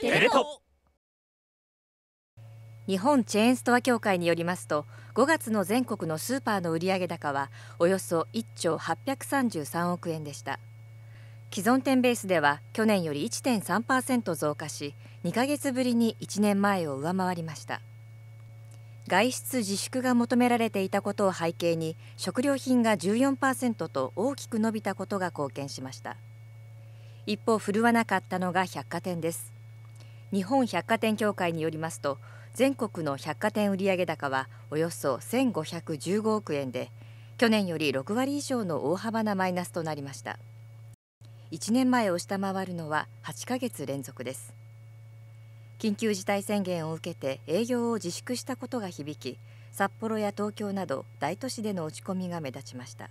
テレ東日本チェーンストア協会によりますと5月の全国のスーパーの売上高はおよそ1兆833億円でした既存店ベースでは去年より1.3%増加し2ヶ月ぶりに1年前を上回りました外出自粛が求められていたことを背景に食料品が14%と大きく伸びたことが貢献しました一方振るわなかったのが百貨店です日本百貨店協会によりますと全国の百貨店売上高はおよそ1515億円で去年より6割以上の大幅なマイナスとなりました1年前を下回るのは8ヶ月連続です緊急事態宣言を受けて営業を自粛したことが響き札幌や東京など大都市での落ち込みが目立ちました。